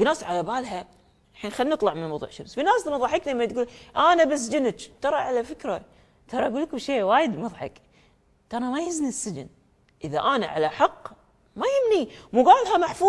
في ناس على بالها الحين خلينا نطلع من موضوع شمس في ناس ضحكنا لما تقول انا بسجنك ترى على فكره ترى اقول لكم شيء وايد مضحك ترى ما يزني السجن اذا انا على حق ما يهمني مو قالها محفوظ